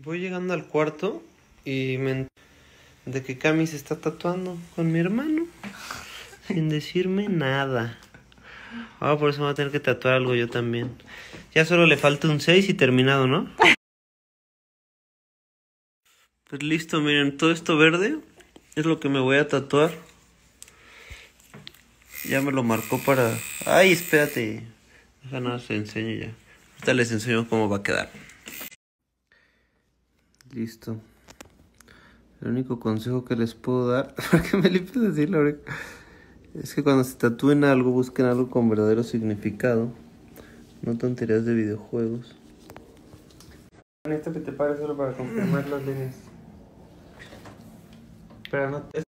Voy llegando al cuarto y me de que Cami se está tatuando con mi hermano sin decirme nada. Ah, por eso me voy a tener que tatuar algo yo también. Ya solo le falta un 6 y terminado, ¿no? Pues listo, miren, todo esto verde es lo que me voy a tatuar. Ya me lo marcó para... ¡Ay, espérate! nada, se enseño ya. Ahorita les enseño cómo va a quedar. Listo. El único consejo que les puedo dar, para que me limpies decir decirlo? es que cuando se tatúen algo, busquen algo con verdadero significado, no tonterías de videojuegos. te solo para confirmar las líneas. Pero no,